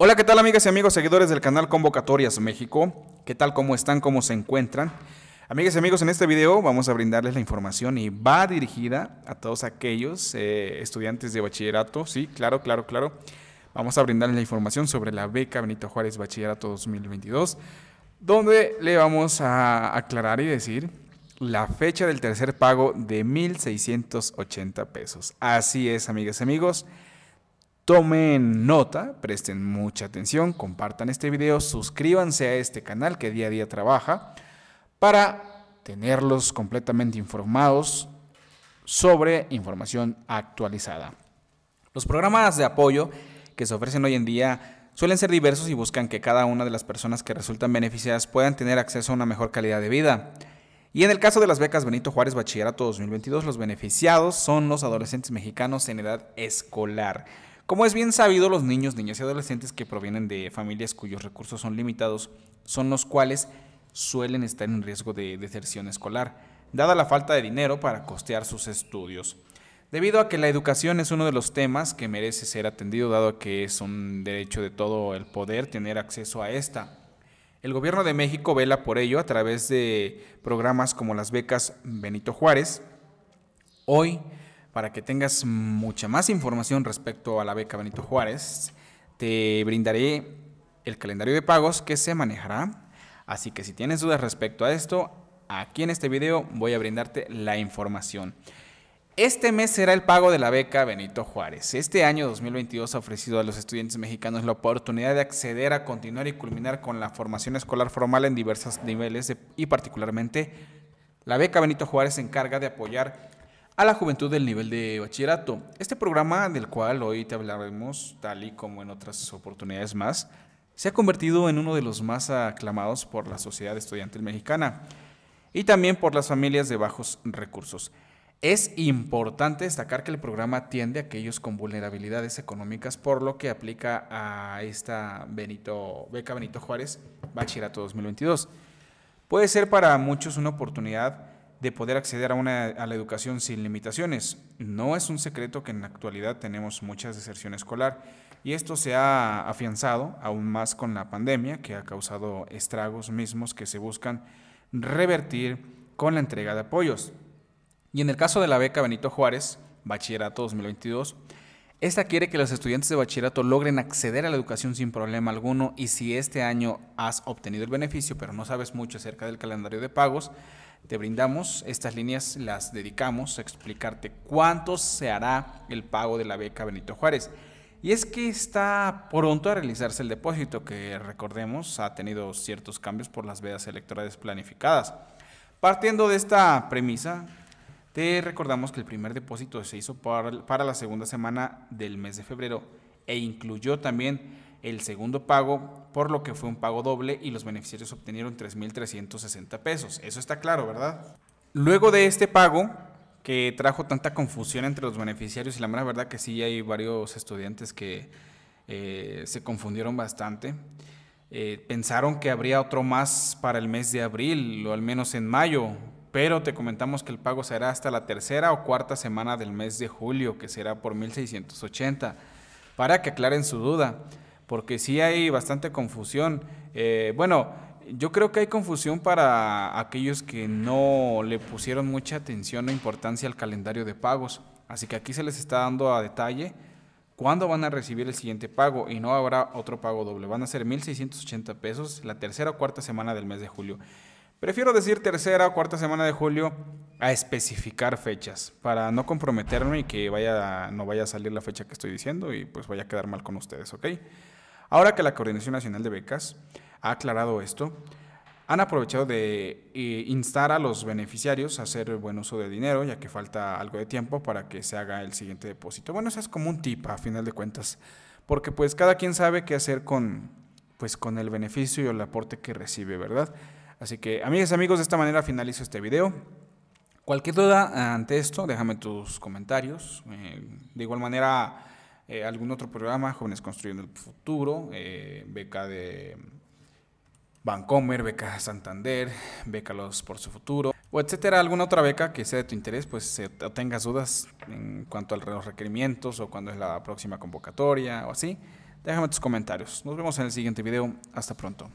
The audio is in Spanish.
Hola, ¿qué tal amigas y amigos seguidores del canal Convocatorias México? ¿Qué tal? ¿Cómo están? ¿Cómo se encuentran? Amigas y amigos, en este video vamos a brindarles la información y va dirigida a todos aquellos eh, estudiantes de bachillerato, sí, claro, claro, claro. Vamos a brindarles la información sobre la beca Benito Juárez Bachillerato 2022, donde le vamos a aclarar y decir la fecha del tercer pago de 1.680 pesos. Así es, amigas y amigos Tomen nota, presten mucha atención, compartan este video, suscríbanse a este canal que día a día trabaja para tenerlos completamente informados sobre información actualizada. Los programas de apoyo que se ofrecen hoy en día suelen ser diversos y buscan que cada una de las personas que resultan beneficiadas puedan tener acceso a una mejor calidad de vida. Y en el caso de las becas Benito Juárez Bachillerato 2022, los beneficiados son los adolescentes mexicanos en edad escolar como es bien sabido, los niños, niñas y adolescentes que provienen de familias cuyos recursos son limitados son los cuales suelen estar en riesgo de deserción escolar, dada la falta de dinero para costear sus estudios. Debido a que la educación es uno de los temas que merece ser atendido, dado que es un derecho de todo el poder tener acceso a esta. El gobierno de México vela por ello a través de programas como las becas Benito Juárez. Hoy para que tengas mucha más información respecto a la beca Benito Juárez, te brindaré el calendario de pagos que se manejará. Así que si tienes dudas respecto a esto, aquí en este video voy a brindarte la información. Este mes será el pago de la beca Benito Juárez. Este año 2022 ha ofrecido a los estudiantes mexicanos la oportunidad de acceder a continuar y culminar con la formación escolar formal en diversos niveles y particularmente la beca Benito Juárez se encarga de apoyar a la juventud del nivel de bachillerato. Este programa del cual hoy te hablaremos, tal y como en otras oportunidades más, se ha convertido en uno de los más aclamados por la sociedad estudiantil mexicana y también por las familias de bajos recursos. Es importante destacar que el programa atiende a aquellos con vulnerabilidades económicas, por lo que aplica a esta Benito, beca Benito Juárez Bachillerato 2022. Puede ser para muchos una oportunidad de poder acceder a, una, la educación sin limitaciones. No es un secreto que en la actualidad tenemos mucha deserción escolar y esto se ha afianzado aún más con la pandemia que ha causado estragos mismos que se buscan revertir con la entrega de apoyos. Y en el caso de la beca Benito Juárez, Bachillerato 2022, esta quiere que los estudiantes de bachillerato logren acceder a la educación sin problema alguno y si este año has obtenido el beneficio pero no sabes mucho acerca del calendario de pagos, te brindamos. Estas líneas las dedicamos a explicarte cuánto se hará el pago de la beca Benito Juárez. Y es que está pronto a realizarse el depósito, que recordemos ha tenido ciertos cambios por las vedas electorales planificadas. Partiendo de esta premisa, te recordamos que el primer depósito se hizo para la segunda semana del mes de febrero e incluyó también el segundo pago, por lo que fue un pago doble y los beneficiarios obtenieron 3.360 pesos. Eso está claro, ¿verdad? Luego de este pago, que trajo tanta confusión entre los beneficiarios y la mera verdad que sí hay varios estudiantes que eh, se confundieron bastante. Eh, pensaron que habría otro más para el mes de abril o al menos en mayo, pero te comentamos que el pago será hasta la tercera o cuarta semana del mes de julio, que será por 1680, para que aclaren su duda porque sí hay bastante confusión. Eh, bueno, yo creo que hay confusión para aquellos que no le pusieron mucha atención o importancia al calendario de pagos. Así que aquí se les está dando a detalle cuándo van a recibir el siguiente pago y no habrá otro pago doble. Van a ser 1.680 pesos la tercera o cuarta semana del mes de julio. Prefiero decir tercera o cuarta semana de julio a especificar fechas para no comprometerme y que vaya, no vaya a salir la fecha que estoy diciendo y pues vaya a quedar mal con ustedes, ¿ok? Ahora que la Coordinación Nacional de Becas ha aclarado esto, han aprovechado de eh, instar a los beneficiarios a hacer buen uso de dinero, ya que falta algo de tiempo para que se haga el siguiente depósito. Bueno, eso es como un tip a final de cuentas, porque pues cada quien sabe qué hacer con, pues, con el beneficio y el aporte que recibe, ¿verdad? Así que, amigas y amigos, de esta manera finalizo este video. Cualquier duda ante esto, déjame tus comentarios. Eh, de igual manera eh, algún otro programa, Jóvenes Construyendo el Futuro, eh, beca de Bancomer, beca Santander, beca Los por su Futuro, o etcétera, alguna otra beca que sea de tu interés, pues eh, tengas dudas en cuanto a los requerimientos o cuándo es la próxima convocatoria o así, déjame tus comentarios. Nos vemos en el siguiente video. Hasta pronto.